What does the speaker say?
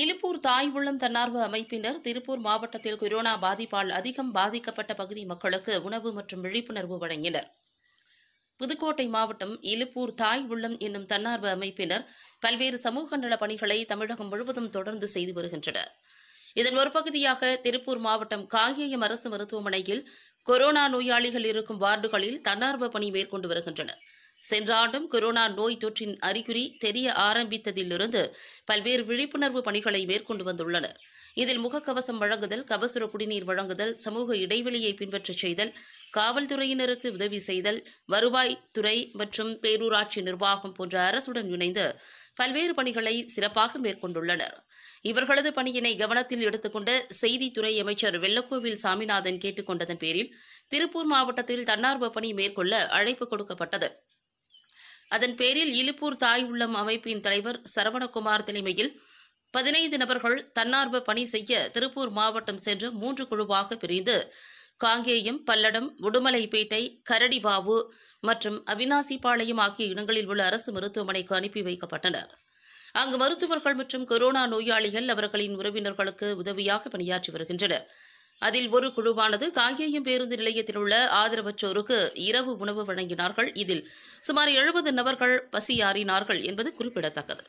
இலுப்பூர் தாய் உள்ளம் தன்னார்வ அமைப்பினர் திருப்பூர் மாவட்டத்தில் கொரோனா பாதிப்பால் அதிகம் பாதிக்கப்பட்ட பகுதி மக்களுக்கு உணவு மற்றும் விழிப்புணர்வு வழங்கினர் புதுக்கோட்டை மாவட்டம் இலுப்பூர் தாய் உள்ளம் என்னும் தன்னார்வ அமைப்பினர் பல்வேறு சமூக நல பணிகளை தமிழகம் முழுவதும் தொடர்ந்து செய்து வருகின்றனர் இதன் ஒரு பகுதியாக திருப்பூர் மாவட்டம் காங்கேயம் அரசு மருத்துவமனையில் கொரோனா நோயாளிகள் இருக்கும் வார்டுகளில் தன்னார்வ பணி மேற்கொண்டு வருகின்றனர் சென்ற ஆண்டும் கொரோனா நோய் தொற்றின் அறிகுறி தெரிய ஆரம்பித்ததிலிருந்து பல்வேறு விழிப்புணர்வு பணிகளை மேற்கொண்டு வந்துள்ளனர் இதில் முகக்கவசம் வழங்குதல் கபசுர குடிநீர் வழங்குதல் சமூக இடைவெளியை பின்பற்ற செய்தல் காவல்துறையினருக்கு உதவி செய்தல் வருவாய் துறை மற்றும் பேரூராட்சி நிர்வாகம் போன்ற அரசுடன் இணைந்து பல்வேறு பணிகளை சிறப்பாக மேற்கொண்டுள்ளனர் இவர்களது பணியினை கவனத்தில் எடுத்துக்கொண்டு செய்தித்துறை அமைச்சர் வெள்ளக்கோவில் சாமிநாதன் கேட்டுக்கொண்டதன் பேரில் திருப்பூர் மாவட்டத்தில் தன்னார்வ பணி மேற்கொள்ள அழைப்பு கொடுக்கப்பட்டது அதன் பேரில் இலுப்பூர் தாய் உள்ளம் அமைப்பின் தலைவர் சரவணகுமார் தலைமையில் பதினைந்து நபர்கள் தன்னார்வ பணி செய்ய திருப்பூர் மாவட்டம் சென்று மூன்று குழுவாக பிரிந்து காங்கேயம் பல்லடம் உடுமலைப்பேட்டை கரடிவாவு மற்றும் அவினாசிப்பாளையம் ஆகிய இடங்களில் உள்ள அரசு மருத்துவமனைக்கு அனுப்பி வைக்கப்பட்டனர் அங்கு மருத்துவர்கள் மற்றும் கொரோனா நோயாளிகள் அவர்களின் உறவினர்களுக்கு உதவியாக பணியாற்றி வருகின்றனர் அதில் ஒரு குழுவானது காங்கேயம் பேருந்து நிலையத்தில் உள்ள ஆதரவற்றோருக்கு இரவு உணவு வழங்கினார்கள் இதில் சுமார் எழுபது நபர்கள் பசியாறினார்கள் என்பது குறிப்பிடத்தக்கது